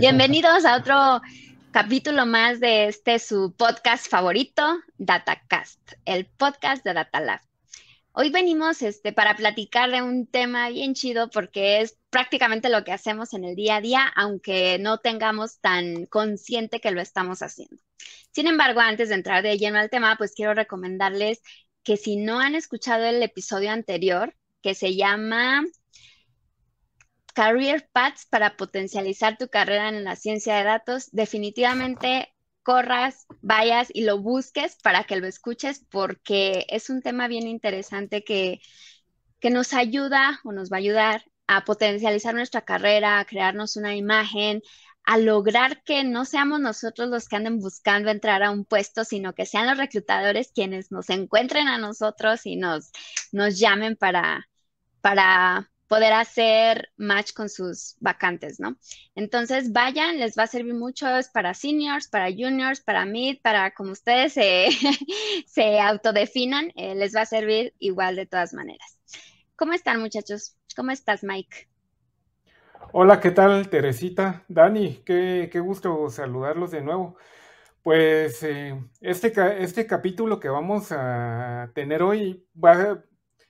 Bienvenidos a otro capítulo más de este su podcast favorito, DataCast, el podcast de DataLab. Hoy venimos este, para platicar de un tema bien chido porque es prácticamente lo que hacemos en el día a día, aunque no tengamos tan consciente que lo estamos haciendo. Sin embargo, antes de entrar de lleno al tema, pues quiero recomendarles que si no han escuchado el episodio anterior, que se llama Career Paths para potencializar tu carrera en la ciencia de datos, definitivamente corras, vayas y lo busques para que lo escuches porque es un tema bien interesante que, que nos ayuda o nos va a ayudar a potencializar nuestra carrera, a crearnos una imagen, a lograr que no seamos nosotros los que anden buscando entrar a un puesto, sino que sean los reclutadores quienes nos encuentren a nosotros y nos, nos llamen para, para poder hacer match con sus vacantes, ¿no? Entonces, vayan, les va a servir mucho, es para seniors, para juniors, para mid, para como ustedes se autodefinan, eh, les va a servir igual de todas maneras. ¿Cómo están muchachos? ¿Cómo estás, Mike? Hola, ¿qué tal, Teresita? Dani, qué, gusto saludarlos de nuevo. Pues eh, este, este capítulo que vamos a tener hoy va, a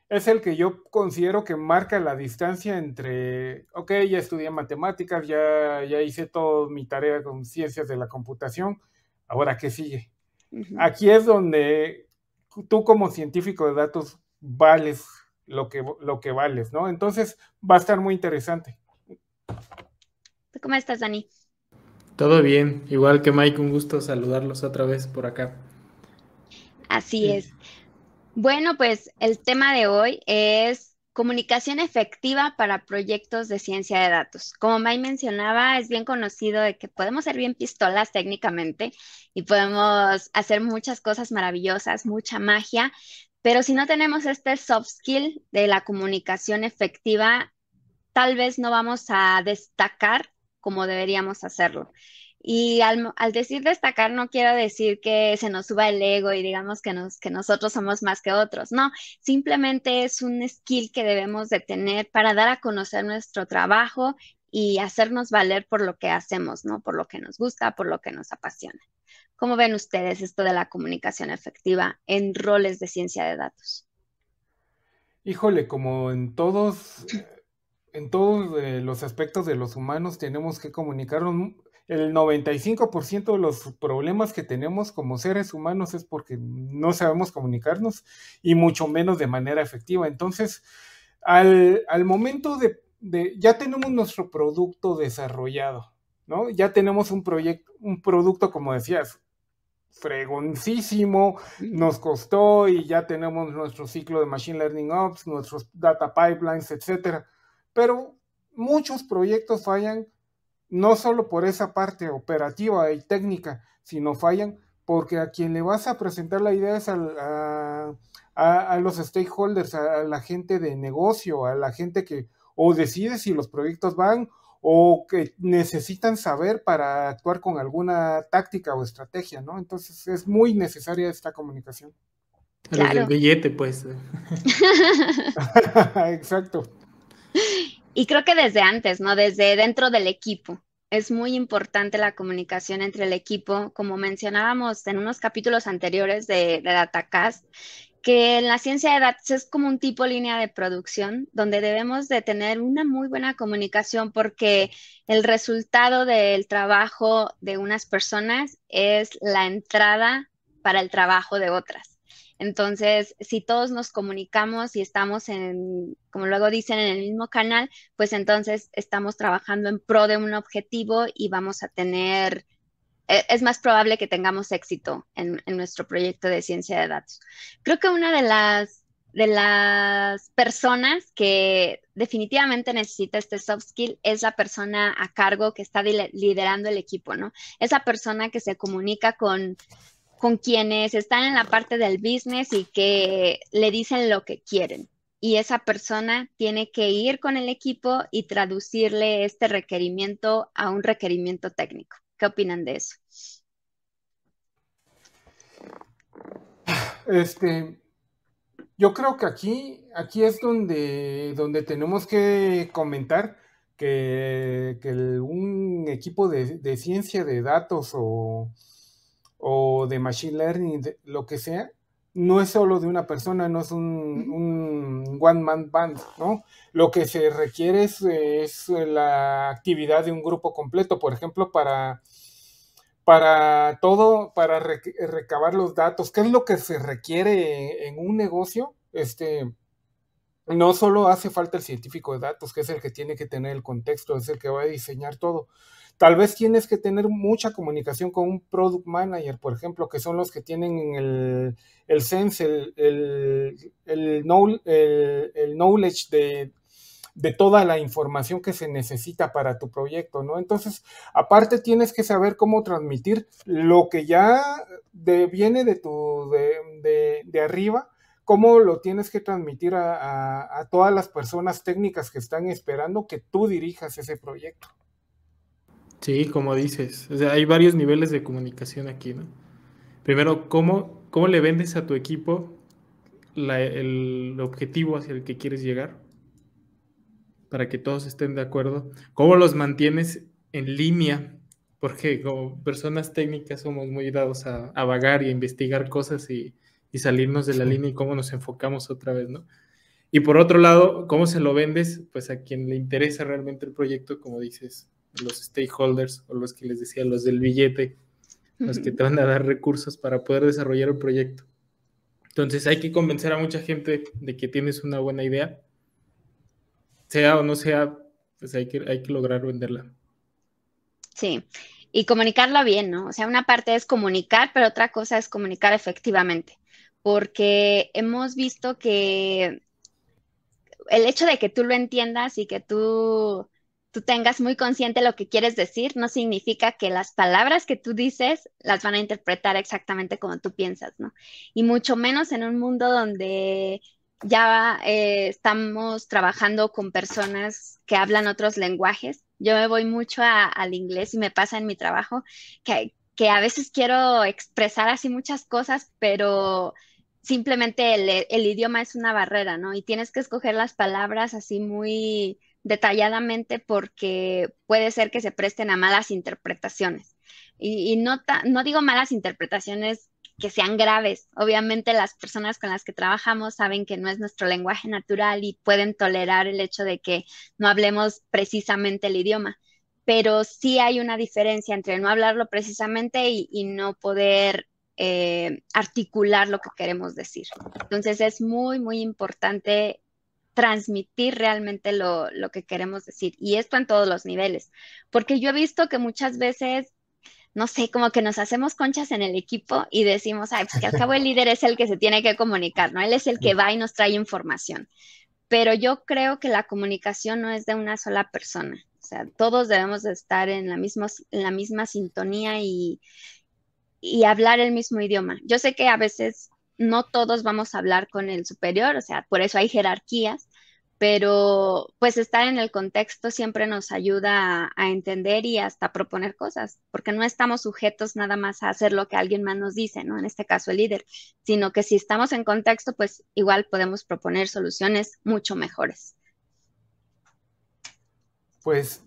es el que yo considero que marca la distancia entre, ok, ya estudié matemáticas, ya, ya hice toda mi tarea con ciencias de la computación, ahora qué sigue. Aquí es donde tú como científico de datos vales lo que, lo que vales, ¿no? Entonces va a estar muy interesante. ¿Cómo estás, Dani? Todo bien, igual que Mike, un gusto saludarlos otra vez por acá. Así es. Bueno, pues el tema de hoy es comunicación efectiva para proyectos de ciencia de datos. Como May mencionaba, es bien conocido de que podemos ser bien pistolas técnicamente y podemos hacer muchas cosas maravillosas, mucha magia, pero si no tenemos este soft skill de la comunicación efectiva, tal vez no vamos a destacar como deberíamos hacerlo. Y al, decir destacar no quiero decir que se nos suba el ego y digamos que, nos, que nosotros somos más que otros, no, simplemente es un skill que debemos de tener para dar a conocer nuestro trabajo y hacernos valer por lo que hacemos, ¿no? Por lo que nos gusta, por lo que nos apasiona. ¿Cómo ven ustedes esto de la comunicación efectiva en roles de ciencia de datos? Híjole, como en todos, en todos eh, los aspectos de los humanos tenemos que comunicarnos el 95% de los problemas que tenemos como seres humanos es porque no sabemos comunicarnos y mucho menos de manera efectiva. Entonces, al, momento de, ya tenemos nuestro producto desarrollado, ¿no? Ya tenemos un proyecto, un producto, como decías, fregoncísimo, nos costó y ya tenemos nuestro ciclo de Machine Learning Ops, nuestros data pipelines, etcétera. Pero muchos proyectos fallan no solo por esa parte operativa y técnica, sino fallan porque a quien le vas a presentar la idea es a, los stakeholders, a, la gente de negocio, a la gente que o decide si los proyectos van o que necesitan saber para actuar con alguna táctica o estrategia, ¿no? Entonces es muy necesaria esta comunicación. El billete, pues. Exacto. Y creo que desde antes, ¿no? Desde dentro del equipo. Es muy importante la comunicación entre el equipo, como mencionábamos en unos capítulos anteriores de, DataCast, que en la ciencia de datos es como un tipo línea de producción donde debemos de tener una muy buena comunicación porque el resultado del trabajo de unas personas es la entrada para el trabajo de otras. Entonces, si todos nos comunicamos y estamos en, como luego dicen, en el mismo canal, pues entonces estamos trabajando en pro de un objetivo y vamos a tener, eh, es más probable que tengamos éxito en, nuestro proyecto de ciencia de datos. Creo que una de las de las personas que definitivamente necesita este soft skill es la persona a cargo que está liderando el equipo, ¿no? Esa persona que se comunica con, con quienes están en la parte del business y que le dicen lo que quieren. Y esa persona tiene que ir con el equipo y traducirle este requerimiento a un requerimiento técnico. ¿Qué opinan de eso? Este, yo creo que aquí, aquí es donde, donde tenemos que comentar que, un equipo de, de ciencia de datos o, o de machine learning, lo que sea, no es solo de una persona, no es un, one-man band, ¿no? Lo que se requiere es, la actividad de un grupo completo, por ejemplo, para, para todo, para recabar los datos, ¿qué es lo que se requiere en, un negocio? Este, no solo hace falta el científico de datos, que es el que tiene que tener el contexto, es el que va a diseñar todo, Tal vez tienes que tener mucha comunicación con un product manager, por ejemplo, que son los que tienen el, el sense, el, knowledge de, toda la información que se necesita para tu proyecto, ¿no? Entonces, aparte tienes que saber cómo transmitir lo que ya viene de tu de, arriba, cómo lo tienes que transmitir a todas las personas técnicas que están esperando que tú dirijas ese proyecto. Sí, como dices, o sea, hay varios niveles de comunicación aquí, ¿no? Primero, ¿cómo, le vendes a tu equipo el objetivo hacia el que quieres llegar? Para que todos estén de acuerdo. ¿Cómo los mantienes en línea? Porque como personas técnicas somos muy dados a, vagar y a investigar cosas y, y salirnos de la línea y cómo nos enfocamos otra vez, ¿no? Y por otro lado, ¿cómo se lo vendes? Pues a quien le interesa realmente el proyecto, como dices, los stakeholders o los que les decía, los del billete, los que te van a dar recursos para poder desarrollar el proyecto. Entonces hay que convencer a mucha gente de que tienes una buena idea, sea o no sea, pues hay que, hay que lograr venderla. Sí, y comunicarla bien, ¿no? O sea, una parte es comunicar, pero otra cosa es comunicar efectivamente, porque hemos visto que el hecho de que tú lo entiendas y que tú tengas muy consciente lo que quieres decir, no significa que las palabras que tú dices las van a interpretar exactamente como tú piensas, ¿no? Y mucho menos en un mundo donde ya eh, estamos trabajando con personas que hablan otros lenguajes. Yo me voy mucho al inglés y me pasa en mi trabajo que, que a veces quiero expresar así muchas cosas, pero simplemente el, idioma es una barrera, ¿no? Y tienes que escoger las palabras así muy detalladamente porque puede ser que se presten a malas interpretaciones. Y, no, no digo malas interpretaciones que sean graves. Obviamente las personas con las que trabajamos saben que no es nuestro lenguaje natural y pueden tolerar el hecho de que no hablemos precisamente el idioma. Pero sí hay una diferencia entre no hablarlo precisamente y, no poder eh, articular lo que queremos decir. Entonces es muy, muy importante transmitir realmente lo, que queremos decir. Y esto en todos los niveles, porque yo he visto que muchas veces no sé, como que nos hacemos conchas en el equipo y decimos, ay, pues al cabo el líder es el que se tiene que comunicar, ¿no? Él es el que va y nos trae información. Pero yo creo que la comunicación no es de una sola persona. O sea, todos debemos estar en la, misma la misma sintonía y, y hablar el mismo idioma. Yo sé que a veces no todos vamos a hablar con el superior, o sea, por eso hay jerarquías, pero pues estar en el contexto siempre nos ayuda a, entender y hasta proponer cosas, porque no estamos sujetos nada más a hacer lo que alguien más nos dice, ¿no? En este caso el líder, sino que si estamos en contexto, pues igual podemos proponer soluciones mucho mejores. Pues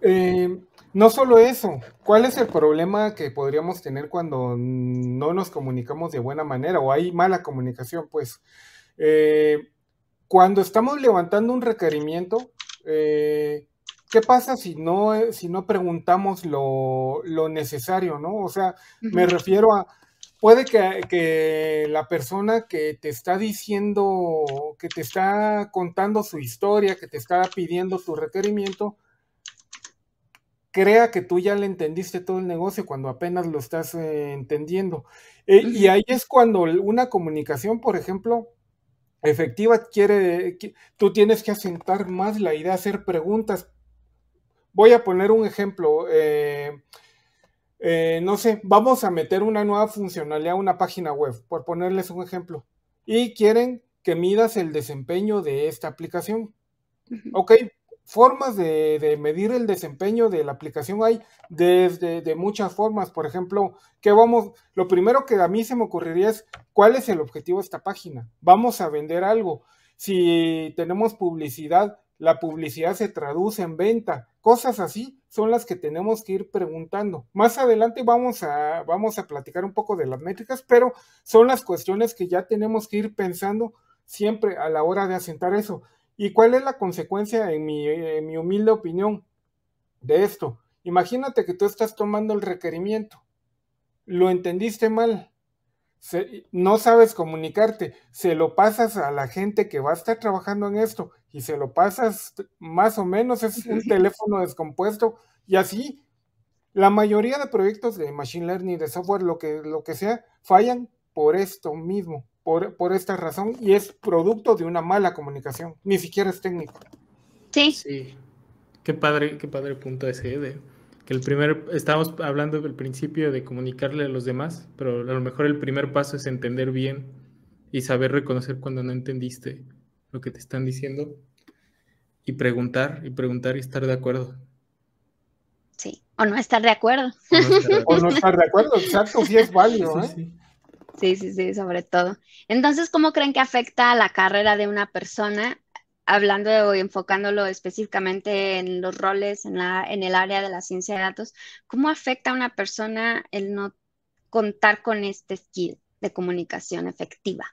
eh, no solo eso, ¿cuál es el problema que podríamos tener cuando no nos comunicamos de buena manera o hay mala comunicación? Pues... Eh, cuando estamos levantando un requerimiento, eh, ¿qué pasa si no, si no preguntamos lo, necesario, no? O sea, me refiero a, puede que, la persona que te está diciendo, que te está contando su historia, que te está pidiendo tu requerimiento, crea que tú ya le entendiste todo el negocio cuando apenas lo estás eh, entendiendo. Eh, y ahí es cuando una comunicación, por ejemplo, efectiva quiere, tú tienes que asentar más la idea, hacer preguntas. Voy a poner un ejemplo. Eh, eh, no sé, vamos a meter una nueva funcionalidad a una página web, por ponerles un ejemplo. Y quieren que midas el desempeño de esta aplicación. Ok, formas de, medir el desempeño de la aplicación hay desde de, muchas formas. Por ejemplo, que vamos, lo primero que a mí se me ocurriría es cuál es el objetivo de esta página. Vamos a vender algo. Si tenemos publicidad, la publicidad se traduce en venta. Cosas así son las que tenemos que ir preguntando. Más adelante vamos a, vamos a platicar un poco de las métricas, pero son las cuestiones que ya tenemos que ir pensando siempre a la hora de asentar eso. ¿Y cuál es la consecuencia, en eh, mi, humilde opinión, de esto? Imagínate que tú estás tomando el requerimiento, lo entendiste mal, no sabes comunicarte, se lo pasas a la gente que va a estar trabajando en esto y se lo pasas más o menos, es un teléfono descompuesto y así la mayoría de proyectos de Machine Learning, de software, lo que, lo que sea, fallan por esto mismo, por, esta razón y es producto de una mala comunicación, ni siquiera es técnico. Sí. sí. Qué padre, qué padre punto ese ¿eh? de que el primer, estábamos hablando del principio de comunicarle a los demás, pero a lo mejor el primer paso es entender bien y saber reconocer cuando no entendiste lo que te están diciendo y preguntar y preguntar y estar de acuerdo. Sí, o no estar de acuerdo. O no estar de acuerdo, exacto, sí es válido. Sí, sí. ¿eh? Sí, sí, sí, sobre todo. Entonces, ¿cómo creen que afecta a la carrera de una persona, hablando o enfocándolo específicamente en los roles en, la, en el área de la ciencia de datos? ¿Cómo afecta a una persona el no contar con este skill de comunicación efectiva?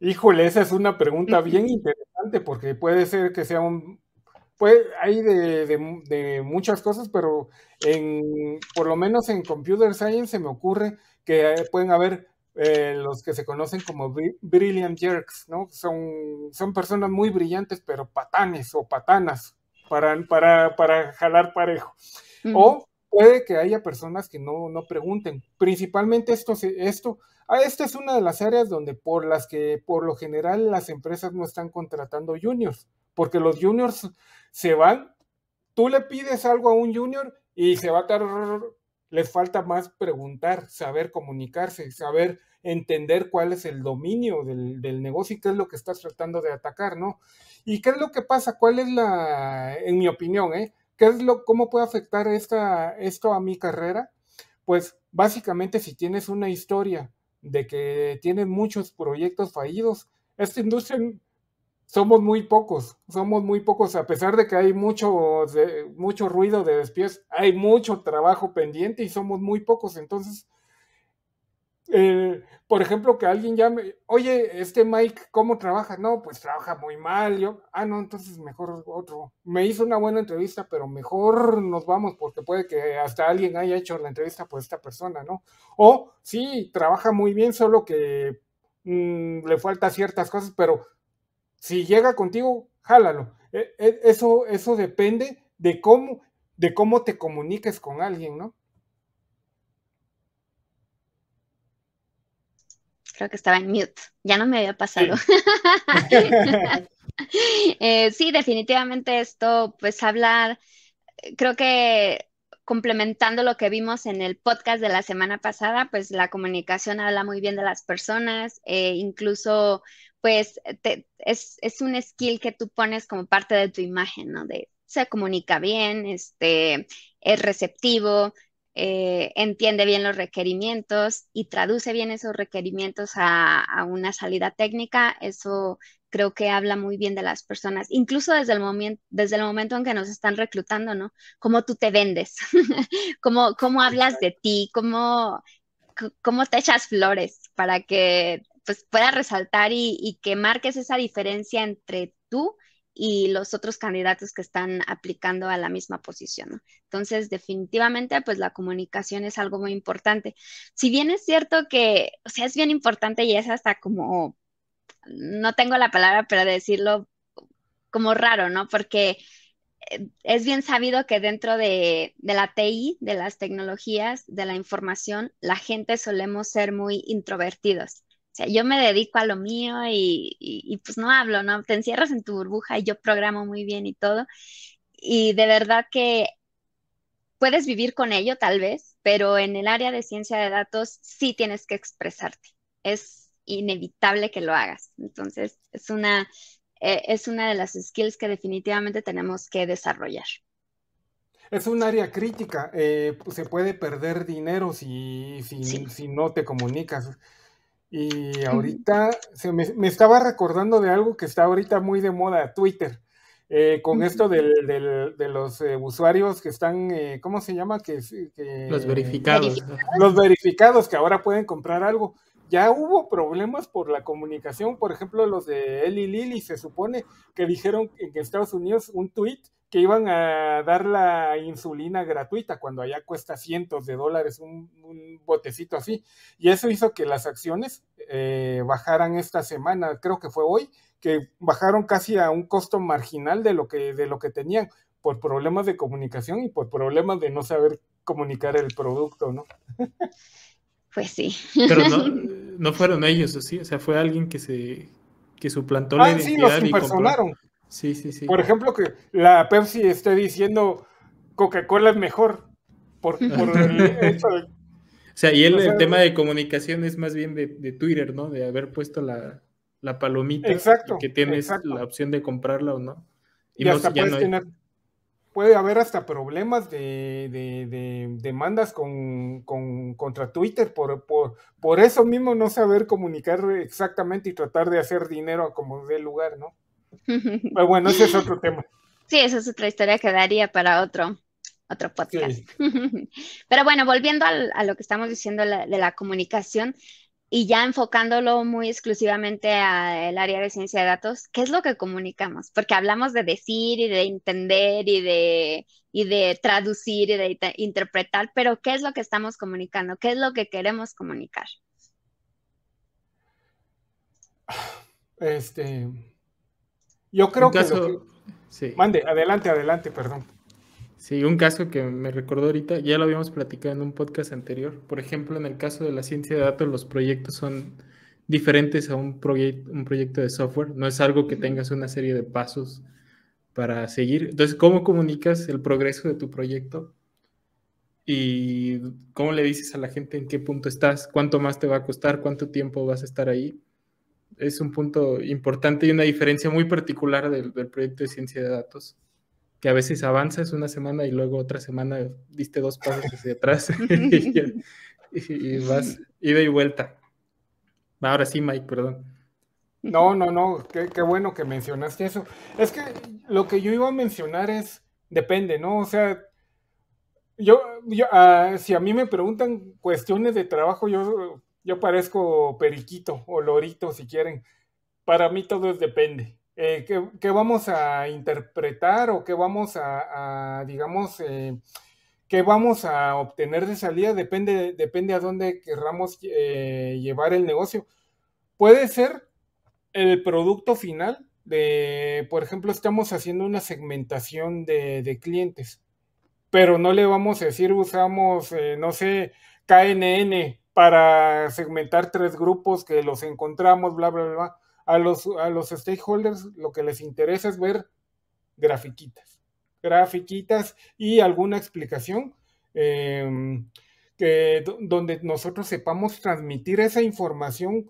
Híjole, esa es una pregunta bien interesante porque puede ser que sea un, pues hay de, muchas cosas, pero en, por lo menos en Computer Science se me ocurre que eh, pueden haber eh, los que se conocen como brilliant jerks, ¿no? Son, son personas muy brillantes, pero patanes o patanas para, para, jalar parejo. O puede que haya personas que no, pregunten. Principalmente esto, esto, ah, esta es una de las áreas donde por las que por lo general las empresas no están contratando juniors porque los juniors se van, tú le pides algo a un junior y se va a estar, les falta más preguntar, saber comunicarse, saber entender cuál es el dominio del, negocio y qué es lo que estás tratando de atacar, ¿no? ¿Y qué es lo que pasa? ¿Cuál es la, en mi opinión, ¿eh? ¿Qué es lo, cómo puede afectar esta, esto a mi carrera? Pues básicamente si tienes una historia de que tienes muchos proyectos fallidos, esta industria somos muy pocos, somos muy pocos, a pesar de que hay mucho, mucho ruido de despies, hay mucho trabajo pendiente y somos muy pocos. Entonces, eh, por ejemplo, que alguien llame, oye, este Mike, ¿cómo trabaja? No, pues trabaja muy mal. Yo, ah, no, entonces mejor otro. Me hizo una buena entrevista, pero mejor nos vamos porque puede que hasta alguien haya hecho la entrevista por esta persona, ¿no? O sí, trabaja muy bien, solo que mm, le faltan ciertas cosas, pero si llega contigo, jálalo. E, e, eso, eso depende de cómo, de cómo te comuniques con alguien, ¿no? Creo que estaba en mute, ya no me había pasado. Eh, sí. definitivamente esto, pues hablar, creo que complementando lo que vimos en el podcast de la semana pasada, pues la comunicación habla muy bien de las personas, eh, incluso pues eh, es, un skill que tú pones como parte de tu imagen, ¿no? se comunica bien, este, es receptivo, eh, entiende bien los requerimientos y traduce bien esos requerimientos a, una salida técnica, eso creo que habla muy bien de las personas, incluso desde el, momento, desde el momento en que nos están reclutando, ¿no? Cómo tú te vendes, cómo, cómo hablas de ti, cómo, cómo te echas flores para que pues pueda resaltar y, que marques esa diferencia entre tú y los otros candidatos que están aplicando a la misma posición. Entonces, definitivamente, pues la comunicación es algo muy importante. Si bien es cierto que, o sea, es bien importante y es hasta como, no tengo la palabra para decirlo, como raro, ¿no? Porque eh, es bien sabido que dentro de la TI, de las tecnologías, de la información, la gente solemos ser muy introvertidos. O sea, yo me dedico a lo mío y, pues no hablo, ¿no? Te encierras en tu burbuja y yo programo muy bien y todo. Y de verdad que puedes vivir con ello tal vez, pero en el área de ciencia de datos sí tienes que expresarte. Es inevitable que lo hagas. Entonces, es una, eh, es una de las skills que definitivamente tenemos que desarrollar. Es un área crítica, eh, se puede perder dinero si, si no te comunicas. Y ahorita se me, estaba recordando de algo que está ahorita muy de moda, Twitter, eh, con esto del, de los eh, usuarios que están, eh, ¿cómo se llama? Que, los verificados. Los verificados que ahora pueden comprar algo. Ya hubo problemas por la comunicación, por ejemplo, los de Eli Lilly se supone que dijeron que en Estados Unidos un tweet que iban a dar la insulina gratuita cuando allá cuesta cientos de dólares un, botecito así. Y eso hizo que las acciones eh, bajaran esta semana, creo que fue hoy, que bajaron casi a un costo marginal de lo que, de lo que tenían por problemas de comunicación y por problemas de no saber comunicar el producto, ¿no? Pues sí. Pero no, fueron ellos, ¿sí? O sea, fue alguien que se que suplantó ah, la sí, los Sí, sí, sí. Por ejemplo, que la Pepsi esté diciendo Coca-Cola es mejor. Por, O sea, y el, tema de comunicación es más bien de, Twitter, ¿no? De haber puesto la, palomita. Exacto. Que tienes la opción de comprarla o no. Y, puedes tener, puede haber hasta problemas de, de, demandas con, contra Twitter por, por, eso mismo no saber comunicar exactamente y tratar de hacer dinero como dé lugar, ¿no? Pero bueno, ese es otro tema. Sí, esa es otra historia que daría para otro, otro podcast. Pero bueno, volviendo a lo que estamos diciendo de la comunicación y ya enfocándolo muy exclusivamente al área de ciencia de datos, ¿qué es lo que comunicamos? Porque hablamos de decir y de entender y de, y de traducir y de interpretar, pero ¿qué es lo que estamos comunicando? ¿Qué es lo que queremos comunicar? Este, yo creo que, Sí. Mande, adelante, adelante, perdón. Sí, un caso que me recordó ahorita, ya lo habíamos platicado en un podcast anterior. Por ejemplo, en el caso de la ciencia de datos, los proyectos son diferentes a un, un proyecto de software. No es algo que tengas una serie de pasos para seguir. Entonces, ¿cómo comunicas el progreso de tu proyecto? ¿Y cómo le dices a la gente en qué punto estás? ¿Cuánto más te va a costar? ¿Cuánto tiempo vas a estar ahí? es un punto importante y una diferencia muy particular del, proyecto de ciencia de datos, que a veces avanzas una semana y luego otra semana diste dos pasos hacia atrás y, vas ida y vuelta. Ahora sí, Mike, perdón. No, no, no, qué, bueno que mencionaste eso. Es que lo que yo iba a mencionar es, depende, ¿no? O sea, yo, ah, si a mí me preguntan cuestiones de trabajo, yo yo parezco periquito o lorito, si quieren. Para mí todo depende. Eh, ¿qué, vamos a interpretar o qué vamos a, digamos, eh, qué vamos a obtener de salida? Depende, depende a dónde querramos eh, llevar el negocio. Puede ser el producto final de, por ejemplo, estamos haciendo una segmentación de, de clientes, pero no le vamos a decir usamos, no sé, KNN para segmentar tres grupos que los encontramos, bla, bla, bla. A los, a los stakeholders lo que les interesa es ver grafiquitas, grafiquitas y alguna explicación em, que, donde nosotros sepamos transmitir esa información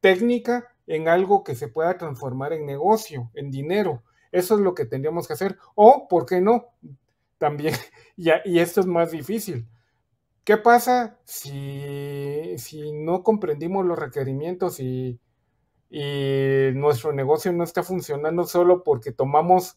técnica en algo que se pueda transformar en negocio, en dinero. Eso es lo que tendríamos que hacer. O, ¿por qué no? También, y esto es más difícil, ¿Qué pasa si, no comprendimos los requerimientos y, y nuestro negocio no está funcionando solo porque tomamos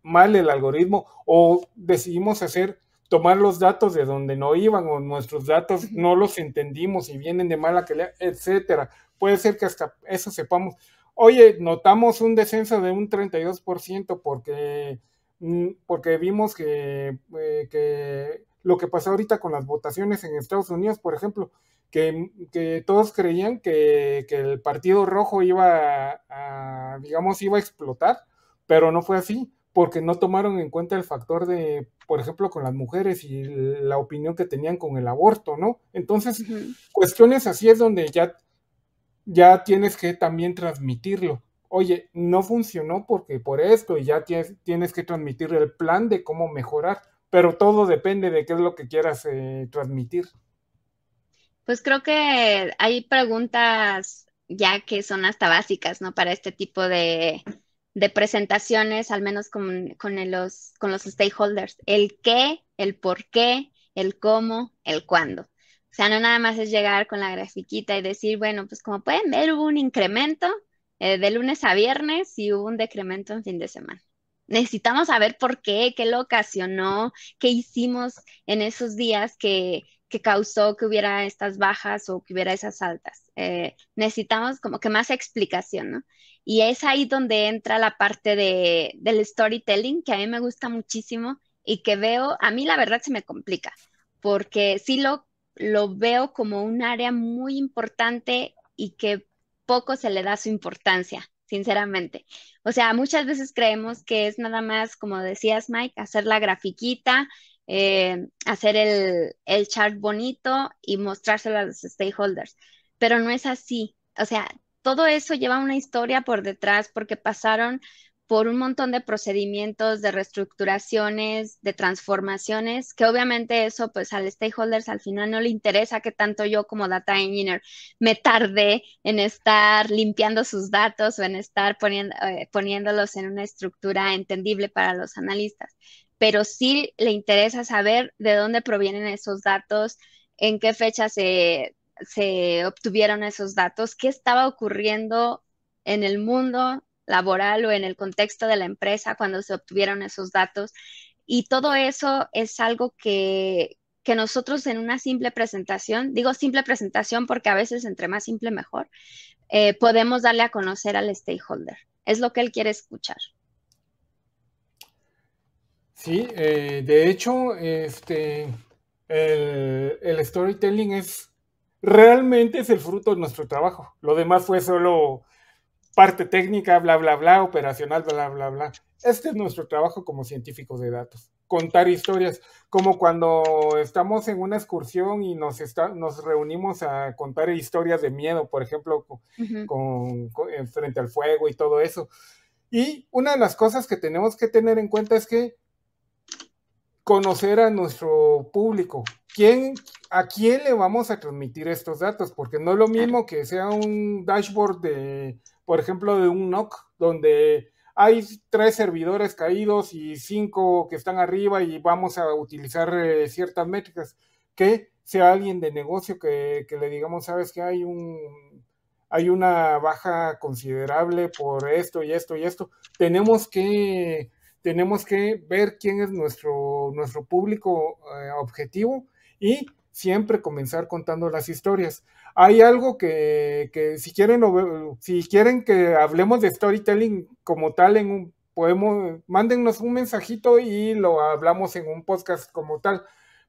mal el algoritmo o decidimos hacer tomar los datos de donde no iban o nuestros datos no los entendimos y vienen de mala calidad, etcétera. Puede ser que hasta eso sepamos. Oye, notamos un descenso de un 32% porque, mm, porque vimos que, eh, que lo que pasó ahorita con las votaciones en Estados Unidos, por ejemplo, que, todos creían que, el Partido Rojo iba a, digamos, iba a explotar, pero no fue así, porque no tomaron en cuenta el factor de, por ejemplo, con las mujeres y la opinión que tenían con el aborto, ¿no? Entonces, cuestiones así es donde ya, ya tienes que también transmitirlo oye, no funcionó porque por esto y ya tienes, tienes, que transmitir el plan de cómo mejorar pero todo depende de qué es lo que quieras eh, transmitir. Pues creo que hay preguntas ya que son hasta básicas, ¿no? Para este tipo de, presentaciones, al menos con, los, stakeholders. El qué, el por qué, el cómo, el cuándo. O sea, no nada más es llegar con la grafiquita y decir, bueno, pues como pueden ver, hubo un incremento eh, de lunes a viernes y hubo un decremento en fin de semana necesitamos saber por qué, qué lo ocasionó, qué hicimos en esos días que, causó que hubiera estas bajas o que hubiera esas altas. Eh, necesitamos como que más explicación, ¿no? Y es ahí donde entra la parte del storytelling, que a mí me gusta muchísimo y que veo, a mí la verdad se me complica, porque sí lo, lo veo como un área muy importante y que poco se le da su importancia sinceramente. O sea, muchas veces creemos que es nada más, como decías, Mike, hacer la grafiquita, eh, hacer el, el chart bonito y mostrárselo a los stakeholders, pero no es así. O sea, todo eso lleva una historia por detrás porque pasaron por un montón de procedimientos, de reestructuraciones, de transformaciones, que obviamente eso pues al stakeholders al final no le interesa que tanto yo como data engineer me tarde en estar limpiando sus datos o en estar poniendo, eh, poniéndolos en una estructura entendible para los analistas, pero sí le interesa saber de dónde provienen esos datos, en qué fecha se, se obtuvieron esos datos, qué estaba ocurriendo en el mundo, laboral o en el contexto de la empresa cuando se obtuvieron esos datos. Y todo eso es algo que, nosotros en una simple presentación, digo simple presentación porque a veces entre más simple mejor, eh, podemos darle a conocer al stakeholder. Es lo que él quiere escuchar. Sí, eh, de hecho, este, el, el, storytelling es realmente es el fruto de nuestro trabajo. Lo demás fue solo parte técnica, bla, bla, bla, operacional, bla, bla, bla. Este es nuestro trabajo como científicos de datos, contar historias, como cuando estamos en una excursión y nos, nos reunimos a contar historias de miedo, por ejemplo, frente al fuego y todo eso. Y una de las cosas que tenemos que tener en cuenta es que conocer a nuestro público. ¿Quién, ¿A quién le vamos a transmitir estos datos? Porque no es lo mismo que sea un dashboard de por ejemplo, de un NOC, donde hay tres servidores caídos y cinco que están arriba y vamos a utilizar eh, ciertas métricas, que sea alguien de negocio que, le digamos, sabes que hay un hay una baja considerable por esto y esto y esto. Tenemos que, tenemos que ver quién es nuestro, nuestro público eh, objetivo y siempre comenzar contando las historias hay algo que, si quieren si quieren que hablemos de storytelling como tal en un podemos mándennos un mensajito y lo hablamos en un podcast como tal.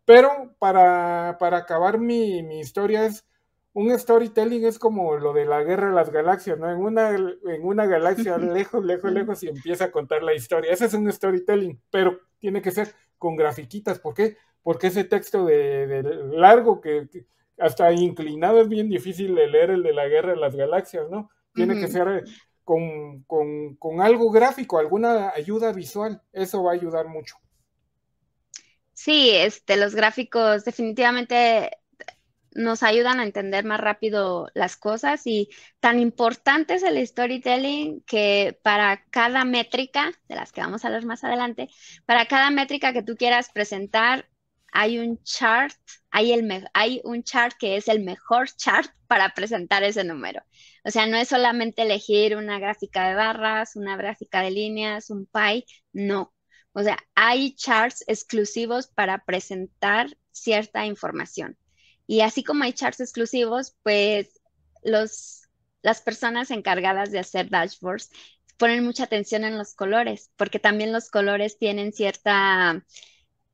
Pero para, acabar mi, historia es un storytelling es como lo de la guerra de las galaxias, ¿no? En una, en una galaxia lejos, lejos, lejos y empieza a contar la historia. Ese es un storytelling, pero tiene que ser con grafiquitas. ¿Por qué? Porque ese texto de, largo que hasta inclinado es bien difícil de leer el de la guerra de las galaxias, ¿no? Tiene que ser eh, con, con, algo gráfico, alguna ayuda visual, eso va a ayudar mucho. Sí, este, los gráficos definitivamente nos ayudan a entender más rápido las cosas y tan importante es el storytelling que para cada métrica, de las que vamos a hablar más adelante, para cada métrica que tú quieras presentar, hay un chart, hay, el hay un chart que es el mejor chart para presentar ese número. O sea, no es solamente elegir una gráfica de barras, una gráfica de líneas, un pie, no. O sea, hay charts exclusivos para presentar cierta información. Y así como hay charts exclusivos, pues los, las personas encargadas de hacer dashboards ponen mucha atención en los colores, porque también los colores tienen cierta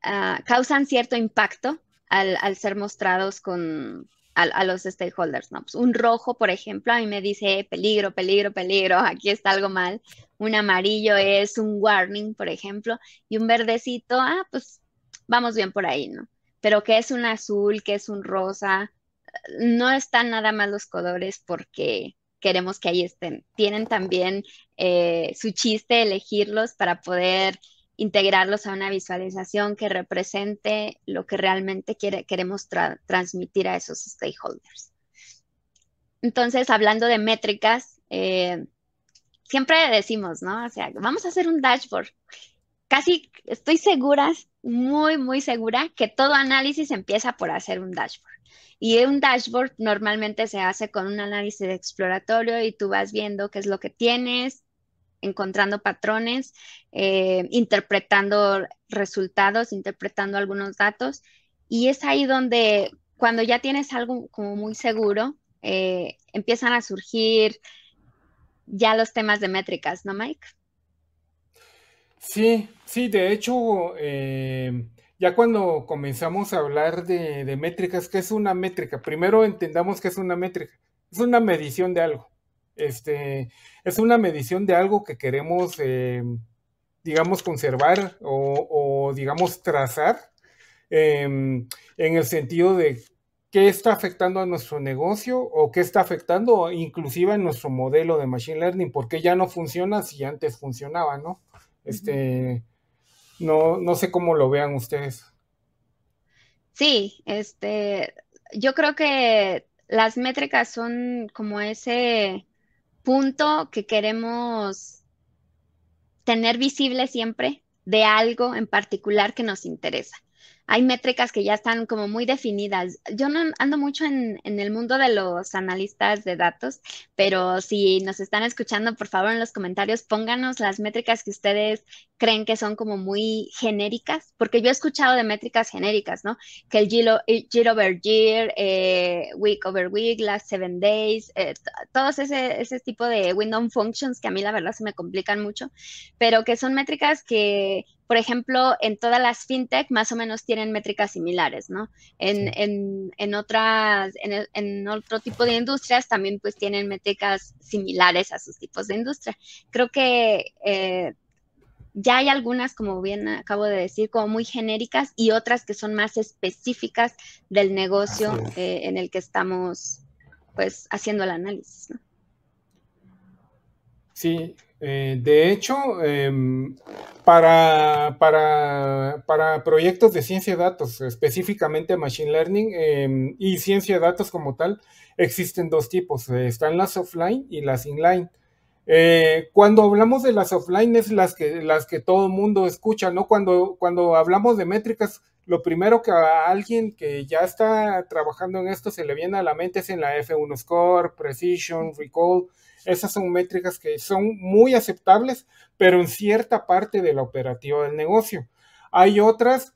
Ah, causan cierto impacto al, ser mostrados con, a, los stakeholders, ¿no? Pues un rojo, por ejemplo, a mí me dice eh, peligro, peligro, peligro, aquí está algo mal. Un amarillo es un warning, por ejemplo, y un verdecito, ah, pues vamos bien por ahí, ¿no? Pero que es un azul, que es un rosa, no están nada más los colores porque queremos que ahí estén. Tienen también eh, su chiste elegirlos para poder integrarlos a una visualización que represente lo que realmente queremos transmitir a esos stakeholders. Entonces, hablando de métricas, eh, siempre decimos, ¿no? O sea, vamos a hacer un dashboard. Casi estoy segura, muy, muy segura, que todo análisis empieza por hacer un dashboard. Y un dashboard normalmente se hace con un análisis exploratorio y tú vas viendo qué es lo que tienes, encontrando patrones, eh, interpretando resultados, interpretando algunos datos. Y es ahí donde cuando ya tienes algo como muy seguro, eh, empiezan a surgir ya los temas de métricas, ¿no, Mike? Sí, sí, de hecho, eh, ya cuando comenzamos a hablar de, de métricas, ¿qué es una métrica? Primero entendamos qué es una métrica. Es una medición de algo. Este, es una medición de algo que queremos, eh, digamos, conservar o, digamos, trazar em, en el sentido de qué está afectando a nuestro negocio o qué está afectando inclusive a nuestro modelo de Machine Learning, porque ya no funciona si antes funcionaba, ¿no? Este, no, no sé cómo lo vean ustedes. Sí, este, yo creo que las métricas son como ese, punto que queremos tener visible siempre de algo en particular que nos interesa hay métricas que ya están como muy definidas. Yo no ando mucho en, el mundo de los analistas de datos, pero si nos están escuchando, por favor en los comentarios pónganos las métricas que ustedes creen que son como muy genéricas, porque yo he escuchado de métricas genéricas, ¿no? Que el year over year, eh, week over week, last seven days, eh, todos ese, ese tipo de window functions que a mí la verdad se me complican mucho, pero que son métricas que por ejemplo, en todas las fintech más o menos tienen métricas similares, ¿no? En, en, en otras, en, en, otro tipo de industrias también pues tienen métricas similares a sus tipos de industria. Creo que eh, ya hay algunas, como bien acabo de decir, como muy genéricas y otras que son más específicas del negocio eh, en el que estamos pues haciendo el análisis, ¿no? Sí, eh, de hecho, em, para, proyectos de ciencia de datos, específicamente Machine Learning em, y ciencia de datos como tal, existen dos tipos. Eh, están las offline y las inline. Eh, cuando hablamos de las offline es las que, las que todo el mundo escucha, ¿no? Cuando, cuando hablamos de métricas, lo primero que a alguien que ya está trabajando en esto se le viene a la mente es en la F1 Score, Precision, Recall, esas son métricas que son muy aceptables, pero en cierta parte de la operativa del negocio. Hay otras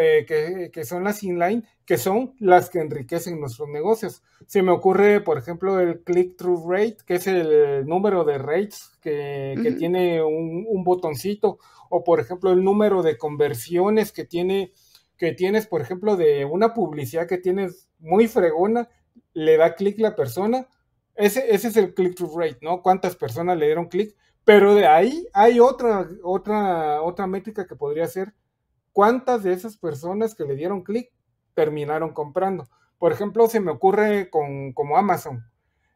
eh, que, son las inline, que son las que enriquecen nuestros negocios. Se me ocurre, por ejemplo, el click-through rate, que es el número de rates que, tiene un, un, botoncito, o por ejemplo, el número de conversiones que, tiene, que tienes, por ejemplo, de una publicidad que tienes muy fregona, le da clic la persona ese, es el click-through rate, ¿no? ¿Cuántas personas le dieron clic? Pero de ahí hay otra, otra, otra métrica que podría ser cuántas de esas personas que le dieron clic terminaron comprando. Por ejemplo, se me ocurre con, como Amazon.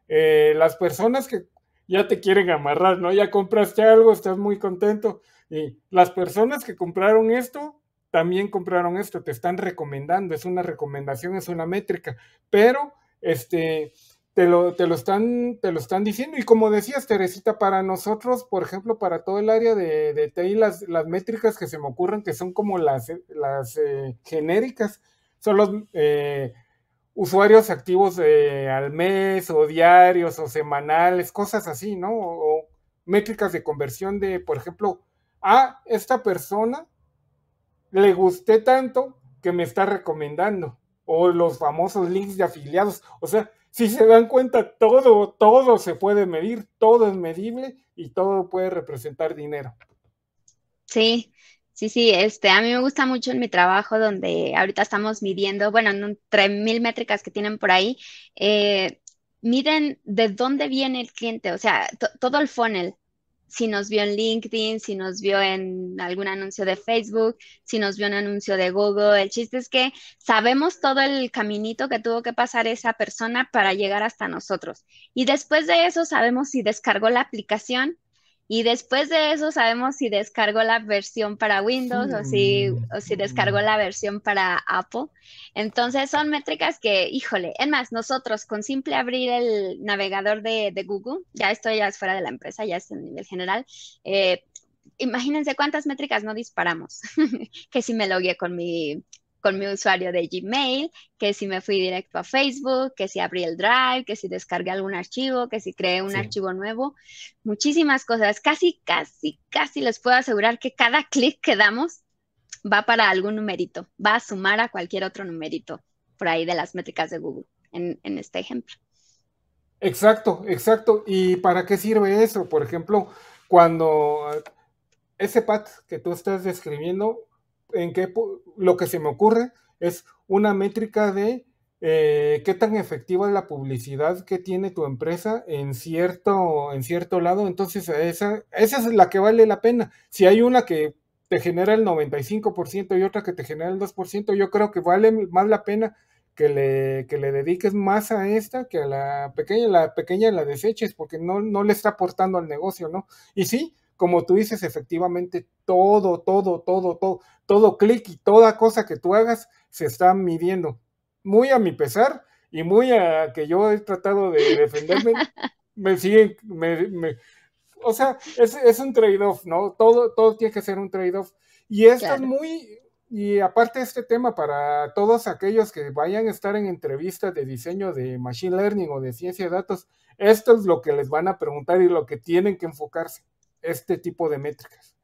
Eh, las personas que ya te quieren amarrar, ¿no? Ya compraste algo, estás muy contento. Y las personas que compraron esto, también compraron esto, te están recomendando, es una recomendación, es una métrica. Pero, este, te lo, te lo, están, te lo están diciendo. Y como decías, Teresita, para nosotros, por ejemplo, para todo el área de, de TI, las, las métricas que se me ocurren, que son como las, las eh, genéricas, son los eh, usuarios activos al mes o diarios o semanales, cosas así, ¿no? O, o métricas de conversión de, por ejemplo, a ah, esta persona le gusté tanto que me está recomendando. O los famosos links de afiliados. O sea, si se dan cuenta, todo, todo se puede medir, todo es medible y todo puede representar dinero. Sí, sí, sí, este, a mí me gusta mucho en mi trabajo donde ahorita estamos midiendo, bueno, en un, mil métricas que tienen por ahí, eh, miden de dónde viene el cliente, o sea, todo el funnel, si nos vio en LinkedIn, si nos vio en algún anuncio de Facebook, si nos vio un anuncio de Google. El chiste es que sabemos todo el caminito que tuvo que pasar esa persona para llegar hasta nosotros. Y después de eso sabemos si descargó la aplicación, y después de eso sabemos si descargó la versión para Windows o, si, descargó la versión para Apple. Entonces son métricas que, híjole, es más, nosotros con simple abrir el navegador de, Google, ya estoy ya es fuera de la empresa, ya es en nivel general, eh, imagínense cuántas métricas no disparamos, que si me logué con mi con mi usuario de Gmail, que si me fui directo a Facebook, que si abrí el Drive, que si descargué algún archivo, que si creé un archivo nuevo, muchísimas cosas. Casi, casi, casi les puedo asegurar que cada clic que damos va para algún numerito, va a sumar a cualquier otro numerito por ahí de las métricas de Google en, en este ejemplo. Exacto, exacto. ¿Y para qué sirve eso? Por ejemplo, cuando eh, ese pad que tú estás describiendo en qué, lo que se me ocurre es una métrica de eh, qué tan efectiva es la publicidad que tiene tu empresa en cierto, en cierto lado. Entonces, esa, esa es la que vale la pena. Si hay una que te genera el 95% y otra que te genera el 2%, yo creo que vale más la pena que le, que le dediques más a esta que a la pequeña, la pequeña la deseches porque no, no le está aportando al negocio, ¿no? Y sí, como tú dices, efectivamente, todo, todo, todo, todo, todo clic y toda cosa que tú hagas se está midiendo. Muy a mi pesar y muy a que yo he tratado de defenderme, me siguen, me, o sea, es, un trade-off, ¿no? Todo, todo tiene que ser un trade-off. Y esto es muy, y aparte este tema para todos aquellos que vayan a estar en entrevistas de diseño de Machine Learning o de ciencia de datos, esto es lo que les van a preguntar y lo que tienen que enfocarse este tipo de métricas.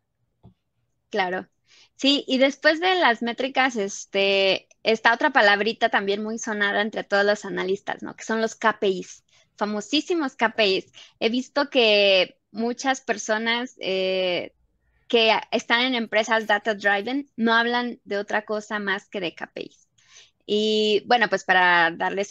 Claro. Sí, y después de las métricas, este, está otra palabrita también muy sonada entre todos los analistas, ¿no? Que son los KPIs, famosísimos KPIs. He visto que muchas personas eh, que están en empresas data driven no hablan de otra cosa más que de KPIs. Y bueno, pues para darles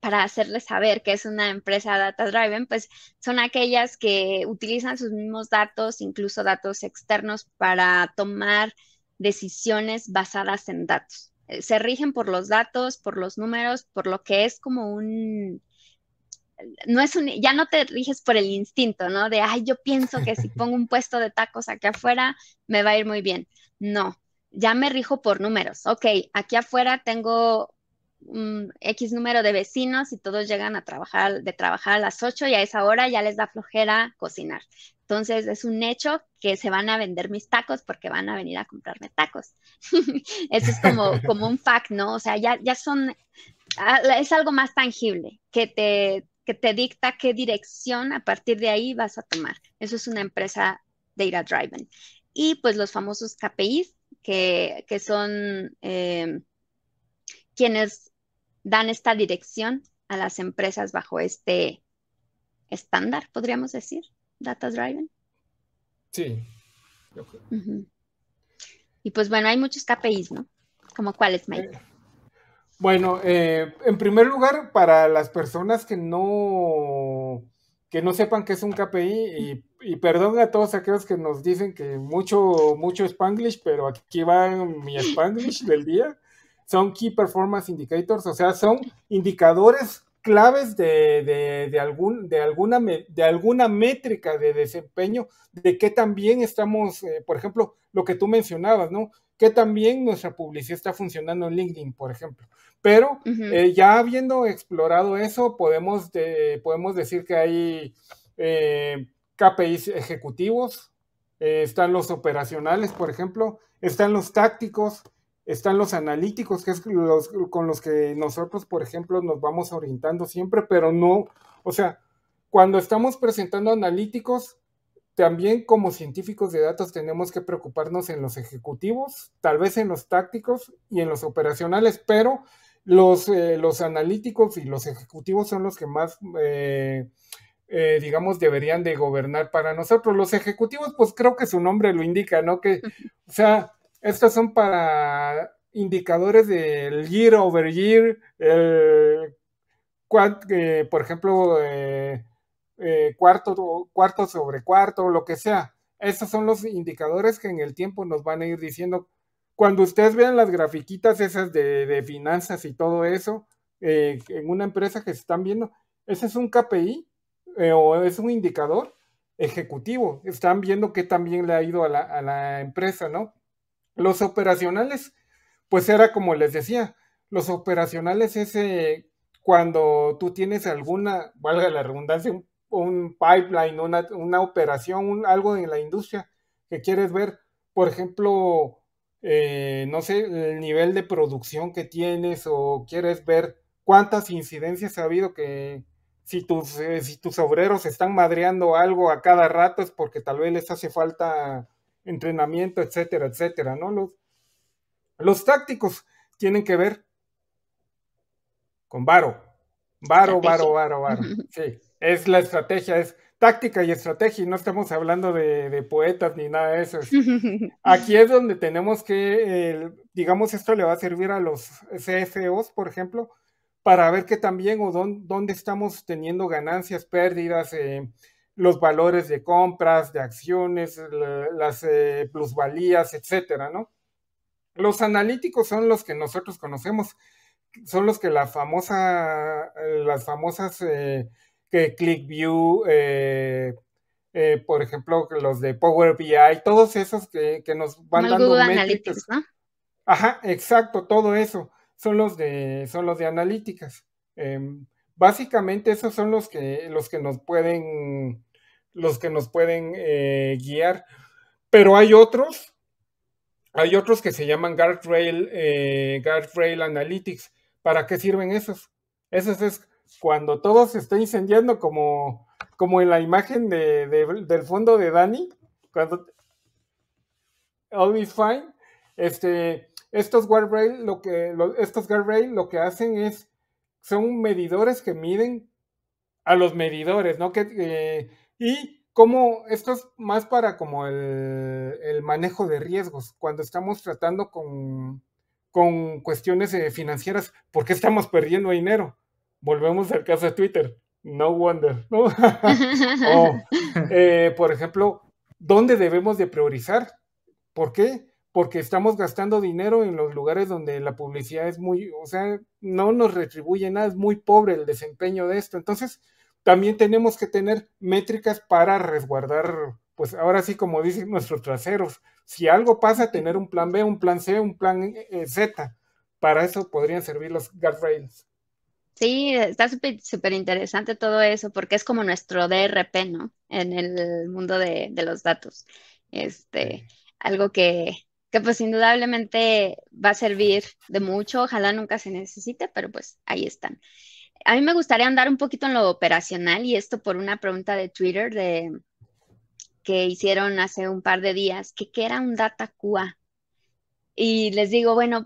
para hacerles saber que es una empresa data driven, pues son aquellas que utilizan sus mismos datos, incluso datos externos, para tomar decisiones basadas en datos. Eh, se rigen por los datos, por los números, por lo que es como un no es un, ya no te riges por el instinto, ¿no? De, ay, yo pienso que si pongo un puesto de tacos aquí afuera, me va a ir muy bien. No, ya me rijo por números. Ok, aquí afuera tengo un mm, X número de vecinos y todos llegan a trabajar, de trabajar a las 8 y a esa hora ya les da flojera cocinar. Entonces es un hecho que se van a vender mis tacos porque van a venir a comprarme tacos. Eso es como, como un fact, ¿no? O sea, ya, ya son, ah, es algo más tangible que te, que te dicta qué dirección a partir de ahí vas a tomar. Eso es una empresa data driven. Y pues los famosos KPIs, que, son eh, quienes dan esta dirección a las empresas bajo este estándar, podríamos decir, data driven. Sí. Y pues bueno, hay muchos KPIs, ¿no? Como cuáles, Mike. Eh, bueno, eh, en primer lugar, para las personas que no que no sepan qué es un KPI y y perdón a todos aquellos que nos dicen que mucho, mucho Spanglish, pero aquí va mi Spanglish del día. Son Key Performance Indicators, o sea, son indicadores claves de, algún, de, alguna, de alguna métrica de desempeño, de que también estamos, eh, por ejemplo, lo que tú mencionabas, ¿no? Que también nuestra publicidad está funcionando en LinkedIn, por ejemplo. Pero eh, ya habiendo explorado eso, podemos, podemos decir que hay... Eh, KPIs ejecutivos, eh, están los operacionales, por ejemplo, están los tácticos, están los analíticos, que es con los que nosotros, por ejemplo, nos vamos orientando siempre, pero no, o sea, cuando estamos presentando analíticos, también como científicos de datos tenemos que preocuparnos en los ejecutivos, tal vez en los tácticos y en los operacionales, pero los, eh, los analíticos y los ejecutivos son los que más eh, eh, digamos, deberían de gobernar para nosotros. Los ejecutivos, pues creo que su nombre lo indica, ¿no? Que, o sea, estos son para indicadores del year over year, el, eh, por ejemplo, eh, cuarto, cuarto sobre cuarto, lo que sea. Estos son los indicadores que en el tiempo nos van a ir diciendo. Cuando ustedes vean las grafiquitas esas de, de finanzas y todo eso, en una empresa que se están viendo, ese es un KPI eh, o es un indicador ejecutivo. Están viendo que también le ha ido a la, empresa, ¿no? Los operacionales, pues era como les decía, los operacionales es eh, cuando tú tienes alguna, valga la redundancia, un, pipeline, una, operación, algo en la industria que quieres ver, por ejemplo, eh, no sé, el nivel de producción que tienes o quieres ver cuántas incidencias ha habido que, si tus, eh, si tus obreros están madreando algo a cada rato es porque tal vez les hace falta entrenamiento, etcétera, etcétera, ¿no? Los, los tácticos tienen que ver con varo, varo, varo, varo, varo. Sí, es la estrategia, es táctica y estrategia, y no estamos hablando de, poetas ni nada de eso. Aquí es donde tenemos que, digamos, esto le va a servir a los CFOs, por ejemplo, para ver qué también o dónde, estamos teniendo ganancias, pérdidas, eh, los valores de compras, de acciones, las eh, plusvalías, etcétera, ¿no? Los analíticos son los que nosotros conocemos, son los que la famosa, las famosas eh, que ClickView, por ejemplo, los de Power BI, todos esos que, nos van dando métricas. ¿no? Ajá, exacto, todo eso son los de, son los de analíticas. Em, básicamente esos son los que, los que nos pueden, los que nos pueden eh, guiar. Pero hay otros, hay otros que se llaman eh, guardrail, analytics. ¿Para qué sirven esos? Esos es cuando todo se está incendiando, como, como en la imagen de, del fondo de Dani, cuando all fine. Este, estos guardrail lo que, estos guardrail lo que hacen es, son medidores que miden a los medidores, ¿no? Que, eh, y como esto es más para como el, manejo de riesgos, cuando estamos tratando con, con cuestiones eh, financieras, ¿por qué estamos perdiendo dinero? Volvemos al caso de Twitter, no wonder, ¿no? Eh, por ejemplo, ¿dónde debemos de priorizar? ¿Por qué? porque estamos gastando dinero en los lugares donde la publicidad es muy, o sea, no nos retribuye nada, es muy pobre el desempeño de esto. Entonces, también tenemos que tener métricas para resguardar, pues ahora sí, como dicen nuestros traseros, si algo pasa, tener un plan B, un plan C, un plan eh, eh, Z. Para eso podrían servir los guardrails. Sí, está súper interesante todo eso, porque es como nuestro DRP, ¿no? En el mundo de, los datos. Este, algo que, que pues indudablemente va a servir de mucho, ojalá nunca se necesite, pero pues ahí están. A mí me gustaría andar un poquito en lo operacional y esto por una pregunta de Twitter de, que hicieron hace un par de días, que qué era un data QA. Y les digo, bueno,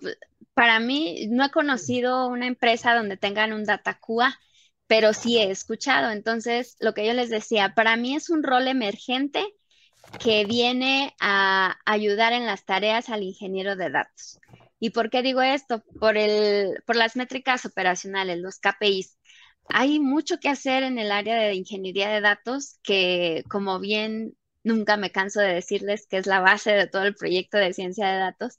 para mí no he conocido una empresa donde tengan un data QA, pero sí he escuchado. Entonces, lo que yo les decía, para mí es un rol emergente que viene a ayudar en las tareas al ingeniero de datos. ¿Y por qué digo esto? Por, el, por las métricas operacionales, los KPIs. Hay mucho que hacer en el área de ingeniería de datos que, como bien nunca me canso de decirles, que es la base de todo el proyecto de ciencia de datos.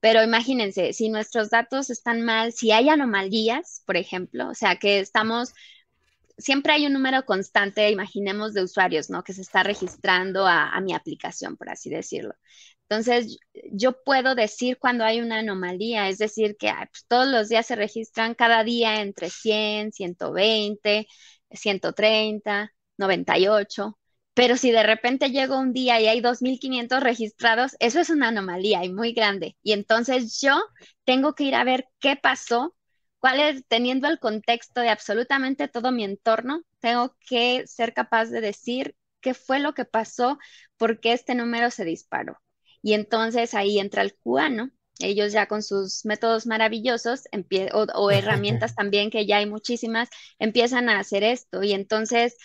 Pero imagínense, si nuestros datos están mal, si hay anomalías, por ejemplo, o sea, que estamos siempre hay un número constante, imaginemos, de usuarios, ¿no? Que se está registrando a, mi aplicación, por así decirlo. Entonces, yo puedo decir cuando hay una anomalía, es decir, que pues, todos los días se registran cada día entre 100, 120, 130, 98, pero si de repente llego un día y hay 2.500 registrados, eso es una anomalía y muy grande. Y entonces yo tengo que ir a ver qué pasó cuál teniendo el contexto de absolutamente todo mi entorno, tengo que ser capaz de decir qué fue lo que pasó, por qué este número se disparó. Y entonces ahí entra el cubano, ellos ya con sus métodos maravillosos o, herramientas también que ya hay muchísimas, empiezan a hacer esto. Y entonces,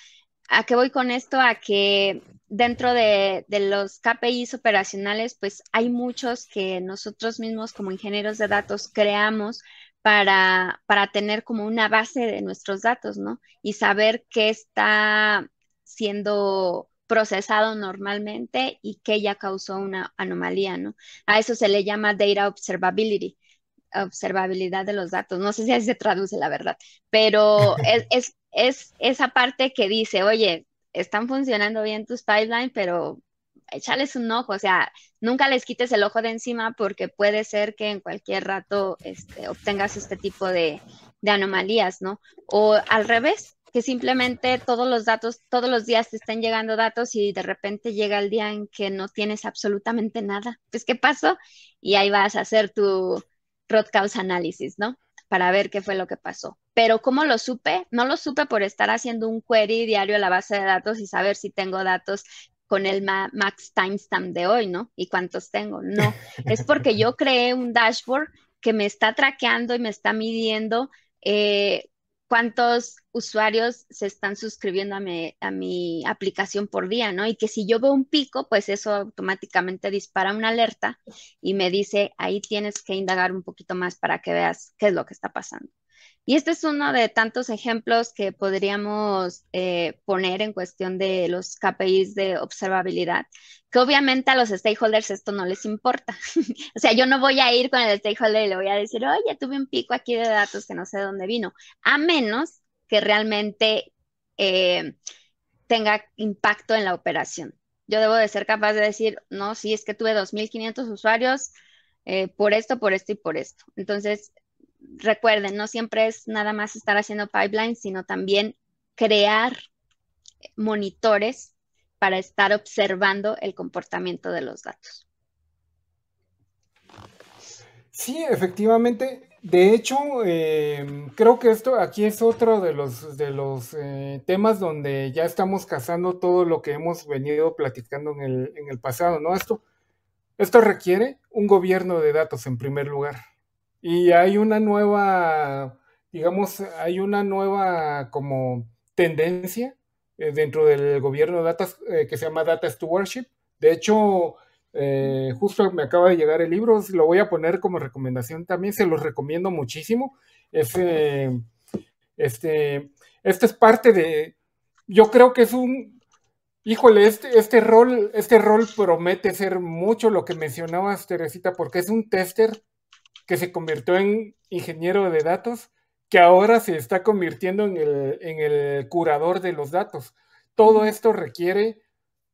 ¿a qué voy con esto? A que dentro de los KPIs operacionales, pues hay muchos que nosotros mismos como ingenieros de datos creamos para, para tener como una base de nuestros datos, ¿no? Y saber qué está siendo procesado normalmente y qué ya causó una anomalía, ¿no? A eso se le llama data observability, observabilidad de los datos. No sé si así se traduce la verdad, pero es, es, esa parte que dice, oye, están funcionando bien tus pipelines, pero Echarles un ojo, o sea, nunca les quites el ojo de encima porque puede ser que en cualquier rato este, obtengas este tipo de, anomalías, ¿no? O al revés, que simplemente todos los datos, todos los días te estén llegando datos y de repente llega el día en que no tienes absolutamente nada. Pues, ¿qué pasó? Y ahí vas a hacer tu root cause análisis, ¿no? Para ver qué fue lo que pasó. Pero ¿cómo lo supe? No lo supe por estar haciendo un query diario a la base de datos y saber si tengo datos con el max timestamp de hoy, ¿no? ¿Y cuántos tengo? No, es porque yo creé un dashboard que me está traqueando y me está midiendo eh, cuántos usuarios se están suscribiendo a a mi, aplicación por día, ¿no? Y que si yo veo un pico, pues eso automáticamente dispara una alerta y me dice, ahí tienes que indagar un poquito más para que veas qué es lo que está pasando. Y este es uno de tantos ejemplos que podríamos eh, poner en cuestión de los KPIs de observabilidad, que obviamente a los stakeholders esto no les importa. o sea, yo no voy a ir con el stakeholder y le voy a decir, oye, tuve un pico aquí de datos que no sé de dónde vino, a menos que realmente eh, tenga impacto en la operación. Yo debo de ser capaz de decir, no, sí, es que tuve 2.500 usuarios, eh, por esto, por esto y por esto. Entonces, recuerden, no siempre es nada más estar haciendo pipelines, sino también crear monitores para estar observando el comportamiento de los datos. Sí, efectivamente. De hecho, eh, creo que esto aquí es otro de los, de los eh, temas donde ya estamos cazando todo lo que hemos venido platicando en el, en el pasado, ¿no? Esto, esto requiere un gobierno de datos en primer lugar. Y hay una nueva, digamos, hay una nueva como tendencia eh, dentro del gobierno de datos eh, que se llama Data Stewardship. De hecho, eh, justo me acaba de llegar el libro, lo voy a poner como recomendación también, se los recomiendo muchísimo. este, este es parte de, yo creo que es un, híjole, este, este, rol, este rol promete ser mucho lo que mencionabas, Teresita, porque es un tester que se convirtió en ingeniero de datos, que ahora se está convirtiendo en el, curador de los datos. Todo esto requiere,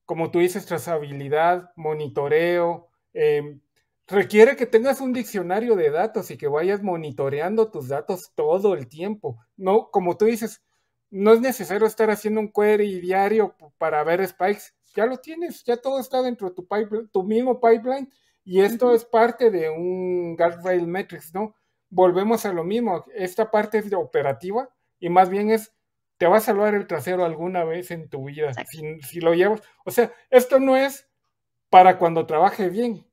como tú dices, trazabilidad, monitoreo, em, requiere que tengas un diccionario de datos y que vayas monitoreando tus datos todo el tiempo. No, como tú dices, no es necesario estar haciendo un query diario para ver spikes. Ya lo tienes, ya todo está dentro de tu, tu mismo pipeline y esto es parte de un guardrail metrics, ¿no? Volvemos a lo mismo, esta parte es de operativa y más bien es, te va a salvar el trasero alguna vez en tu vida, si, lo llevas. O sea, esto no es para cuando trabaje bien,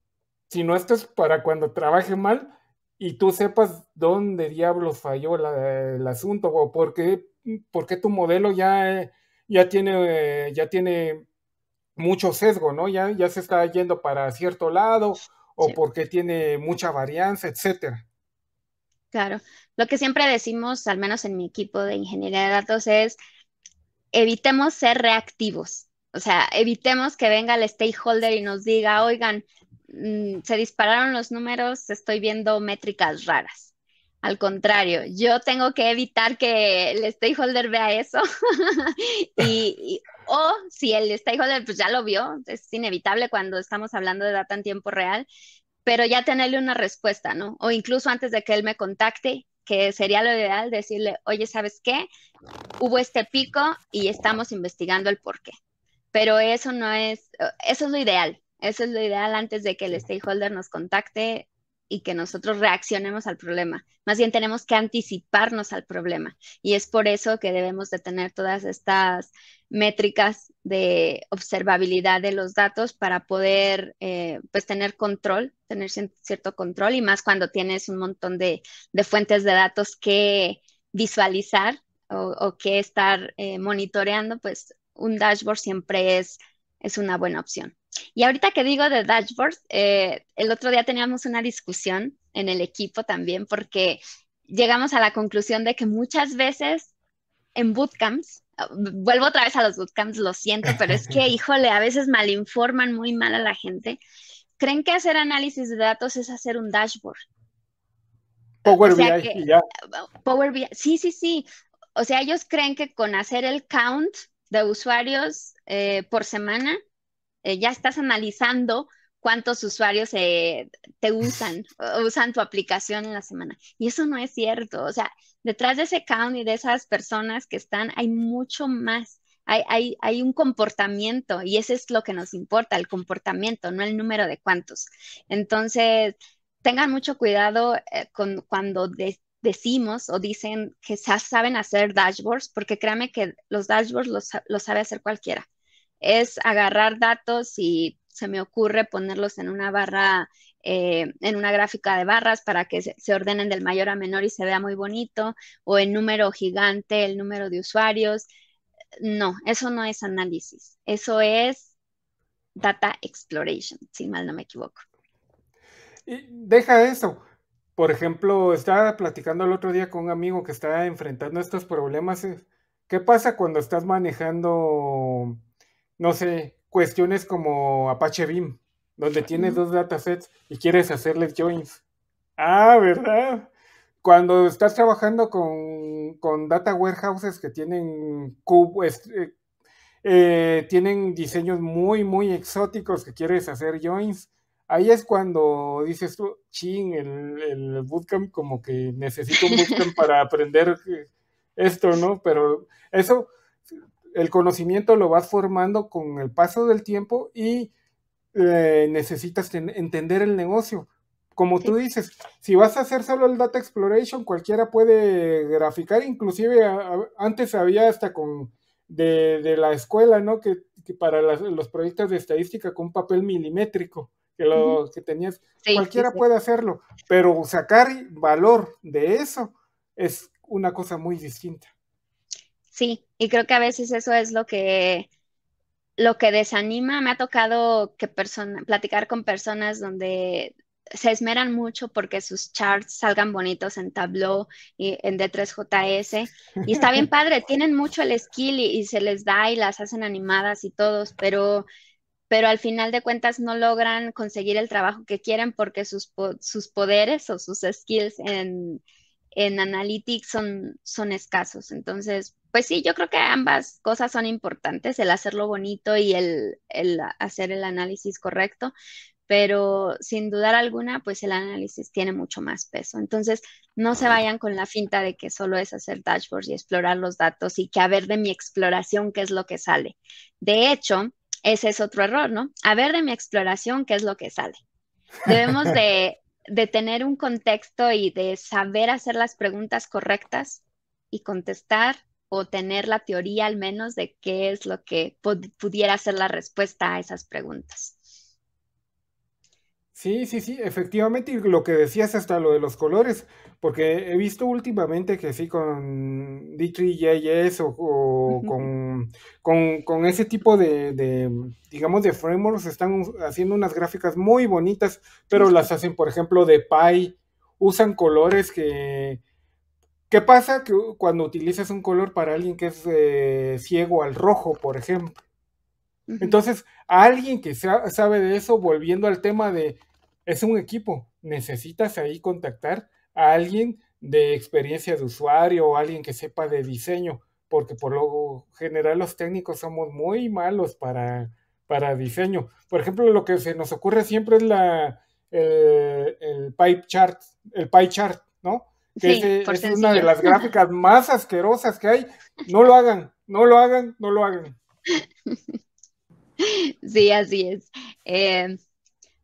sino esto es para cuando trabaje mal y tú sepas dónde diablos falló el asunto o por qué, tu modelo ya, ya tiene, ya tiene mucho sesgo, ¿no? Ya, ya se está yendo para cierto lado o porque tiene mucha varianza, etcétera. Claro, lo que siempre decimos, al menos en mi equipo de ingeniería de datos, es evitemos ser reactivos. O sea, evitemos que venga el stakeholder y nos diga, oigan, mm, se dispararon los números, estoy viendo métricas raras. Al contrario, yo tengo que evitar que el stakeholder vea eso. y, o si el stakeholder pues ya lo vio, es inevitable cuando estamos hablando de data en tiempo real, pero ya tenerle una respuesta, ¿no? O incluso antes de que él me contacte, que sería lo ideal decirle, oye, ¿sabes qué? Hubo este pico y estamos investigando el por qué. Pero eso no es, eh, eso es lo ideal, eso es lo ideal antes de que el stakeholder nos contacte, y que nosotros reaccionemos al problema. Más bien tenemos que anticiparnos al problema. Y es por eso que debemos de tener todas estas métricas de observabilidad de los datos para poder eh, pues tener control, tener cierto control y más cuando tienes un montón de, fuentes de datos que visualizar o, que estar eh, monitoreando, pues un dashboard siempre es, es una buena opción. Y ahorita que digo de dashboards, eh, el otro día teníamos una discusión en el equipo también porque llegamos a la conclusión de que muchas veces en bootcamps, vuelvo otra vez a los bootcamps, lo siento, pero es que, híjole, a veces malinforman muy mal a la gente. Creen que hacer análisis de datos es hacer un dashboard. Power BI, Power BI, sí, sí, sí. O sea, ellos creen que con hacer el count de usuarios eh, por semana eh, ya estás analizando cuántos usuarios eh, te usan, usan tu aplicación en la semana. Y eso no es cierto. O sea, detrás de ese count y de esas personas que están, hay mucho más. Hay, hay, hay, un comportamiento y eso es lo que nos importa, el comportamiento, no el número de cuántos. Entonces, tengan mucho cuidado eh, con, cuando decimos o dicen que saben hacer dashboards, porque créame que los dashboards los sabe hacer cualquiera es agarrar datos y se me ocurre ponerlos en una barra, eh, en una gráfica de barras para que se ordenen del mayor a menor y se vea muy bonito, o en número gigante, el número de usuarios. No, eso no es análisis, eso es data exploration, si mal no me equivoco. Y deja eso. Por ejemplo, estaba platicando el otro día con un amigo que está enfrentando estos problemas. Eh. ¿Qué pasa cuando estás manejando no sé, cuestiones como Apache Beam, donde ah, tienes dos datasets y quieres hacerles joins. Ah, ¿verdad? Cuando estás trabajando con, data warehouses que tienen eh, eh, tienen diseños muy, muy exóticos que quieres hacer joins, ahí es cuando dices tú, ching, el, el bootcamp como que necesito un bootcamp para aprender esto, ¿no? Pero eso, el conocimiento lo vas formando con el paso del tiempo y eh, necesitas entender el negocio. Como tú dices, si vas a hacer solo el data exploration, cualquiera puede graficar, inclusive antes había hasta con de, la escuela, ¿no? Que, para los proyectos de estadística con papel milimétrico que lo que tenías, cualquiera puede hacerlo, pero sacar valor de eso es una cosa muy distinta. Sí, y creo que a veces eso es lo que, lo que desanima. Me ha tocado que persona, platicar con personas donde se esmeran mucho porque sus charts salgan bonitos en Tableau y en D3JS. Y está bien padre, tienen mucho el skill y, se les da y las hacen animadas y todos, pero, pero al final de cuentas no logran conseguir el trabajo que quieren porque sus, sus poderes o sus skills en, Analytics son, son escasos. Entonces, pues sí, yo creo que ambas cosas son importantes, el hacerlo bonito y el, hacer el análisis correcto, pero sin dudar alguna, pues el análisis tiene mucho más peso. Entonces, no se vayan con la finta de que solo es hacer dashboards y explorar los datos y que a ver de mi exploración qué es lo que sale. De hecho, ese es otro error, ¿no? A ver de mi exploración qué es lo que sale. Debemos de, de tener un contexto y de saber hacer las preguntas correctas y contestar o tener la teoría al menos de qué es lo que pudiera ser la respuesta a esas preguntas. Sí, sí, sí, efectivamente, y lo que decías hasta lo de los colores, porque he visto últimamente que sí, con D3JS o, con, ese tipo de, digamos, de frameworks, están haciendo unas gráficas muy bonitas, pero las hacen, por ejemplo, de Pi, usan colores que, ¿Qué pasa que uh, cuando utilizas un color para alguien que es eh, ciego al rojo, por ejemplo? Entonces, alguien que sabe de eso, volviendo al tema de, es un equipo, necesitas ahí contactar a alguien de experiencia de usuario o alguien que sepa de diseño, porque por lo general los técnicos somos muy malos para, para diseño. Por ejemplo, lo que se nos ocurre siempre es la, el, el pie chart, el pie chart, ¿no? sí, es, una de las gráficas más asquerosas que hay. No lo hagan, no lo hagan, no lo hagan. Sí, así es. Em,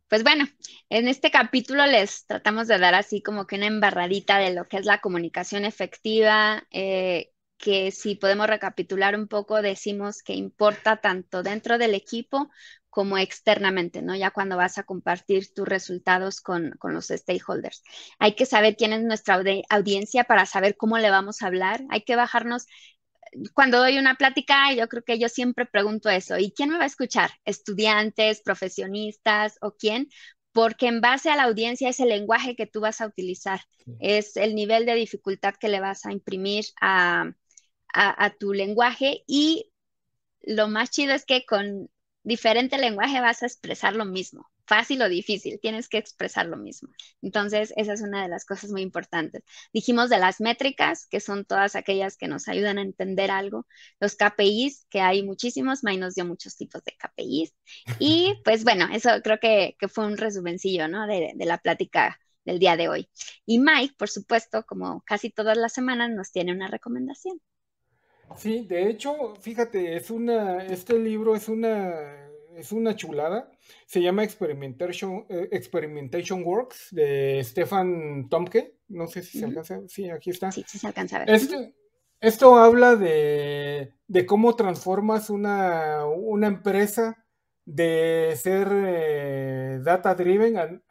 pues bueno, en este capítulo les tratamos de dar así como que una embarradita de lo que es la comunicación efectiva, eh, que si podemos recapitular un poco, decimos que importa tanto dentro del equipo como externamente, ¿no? Ya cuando vas a compartir tus resultados con, con los stakeholders. Hay que saber quién es nuestra audiencia para saber cómo le vamos a hablar. Hay que bajarnos cuando doy una plática, yo creo que yo siempre pregunto eso, ¿y quién me va a escuchar? ¿Estudiantes, profesionistas o quién? Porque en base a la audiencia es el lenguaje que tú vas a utilizar, es el nivel de dificultad que le vas a imprimir a, a, tu lenguaje y lo más chido es que con diferente lenguaje vas a expresar lo mismo, fácil o difícil, tienes que expresar lo mismo. Entonces, esa es una de las cosas muy importantes. Dijimos de las métricas, que son todas aquellas que nos ayudan a entender algo, los KPIs, que hay muchísimos, May nos dio muchos tipos de KPIs. Y pues bueno, eso creo que, fue un resumencillo, ¿no? de la plática del día de hoy. Y Mike, por supuesto, como casi todas las semanas, nos tiene una recomendación. Sí, de hecho, fíjate, es una, este libro es una, es una chulada. Se llama Experimentation, eh, Experimentation Works de Stefan Tomke. No sé si se alcanza. Sí, aquí está. Sí, sí se alcanza este, esto habla de, de cómo transformas una, una, empresa de ser eh, data driven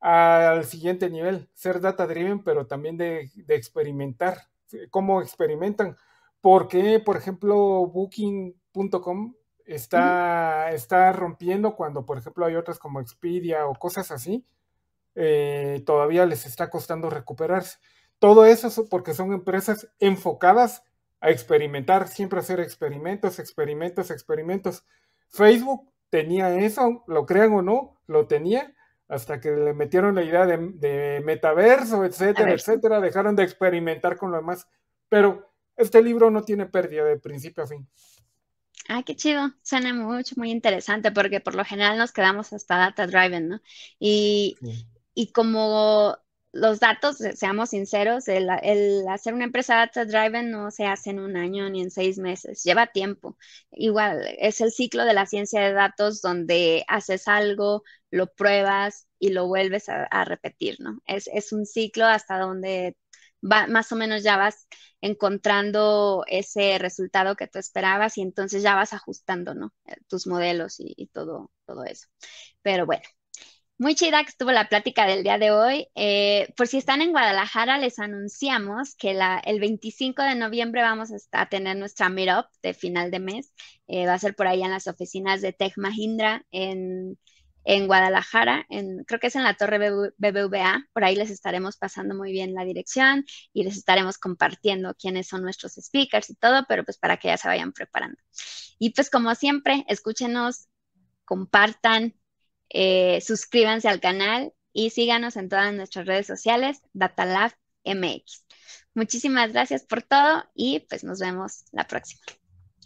al siguiente nivel, ser data driven, pero también de, de experimentar, eh, cómo experimentan, porque, por ejemplo, booking.com está, está rompiendo cuando, por ejemplo, hay otras como Expedia o cosas así, eh, todavía les está costando recuperarse. Todo eso es porque son empresas enfocadas a experimentar, siempre hacer experimentos, experimentos, experimentos. Facebook tenía eso, lo crean o no, lo tenía, hasta que le metieron la idea de, de metaverso, etcétera, etcétera, dejaron de experimentar con lo demás. Pero este libro no tiene pérdida de principio a fin. Ah, qué chido. Suena mucho, muy interesante, porque por lo general nos quedamos hasta data driven, ¿no? Y, y como los datos, seamos sinceros, el, hacer una empresa data driven no se hace en un año ni en seis meses, lleva tiempo. Igual, es el ciclo de la ciencia de datos donde haces algo, lo pruebas y lo vuelves a, a repetir, ¿no? Es, es, un ciclo hasta donde va, más o menos ya vas encontrando ese resultado que tú esperabas y entonces ya vas ajustando, ¿no? Eh, tus modelos y, todo, todo eso. Pero bueno, muy chida que estuvo la plática del día de hoy. Eh, por si están en Guadalajara, les anunciamos que el 25 de noviembre vamos a, tener nuestra meetup de final de mes. Eh, va a ser por ahí en las oficinas de Tech Mahindra en en Guadalajara, creo que es en la torre BBVA, por ahí les estaremos pasando muy bien la dirección y les estaremos compartiendo quiénes son nuestros speakers y todo, pero pues para que ya se vayan preparando. Y pues como siempre, escúchenos, compartan, eh, suscríbanse al canal y síganos en todas nuestras redes sociales, Datalab MX. Muchísimas gracias por todo y pues nos vemos la próxima.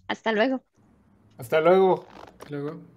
Hasta luego. Hasta luego.